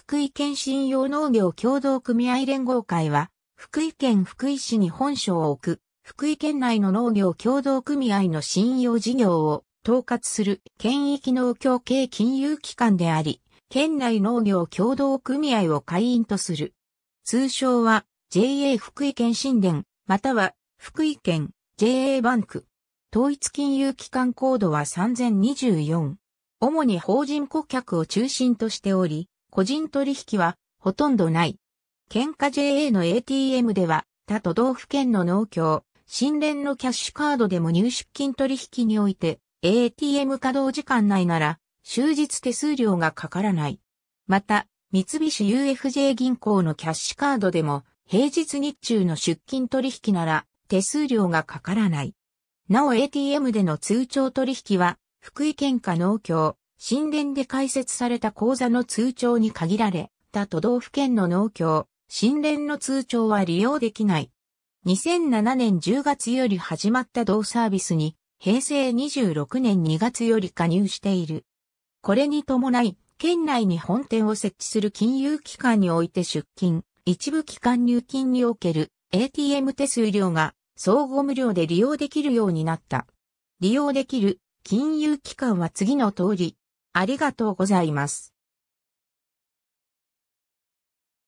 福井県信用農業協同組合連合会は、福井県福井市に本省を置く、福井県内の農業協同組合の信用事業を統括する県域農協系金融機関であり、県内農業協同組合を会員とする。通称は JA 福井県新田、または福井県 JA バンク。統一金融機関コードは3024。主に法人顧客を中心としており、個人取引はほとんどない。県下 JA の ATM では、他都道府県の農協、新連のキャッシュカードでも入出金取引において、ATM 稼働時間内なら、終日手数料がかからない。また、三菱 UFJ 銀行のキャッシュカードでも、平日日中の出金取引なら、手数料がかからない。なお ATM での通帳取引は、福井県下農協、神殿で開設された講座の通帳に限られた都道府県の農協、神殿の通帳は利用できない。2007年10月より始まった同サービスに、平成26年2月より加入している。これに伴い、県内に本店を設置する金融機関において出金、一部機関入金における ATM 手数料が総合無料で利用できるようになった。利用できる金融機関は次の通り、ありがとうございます。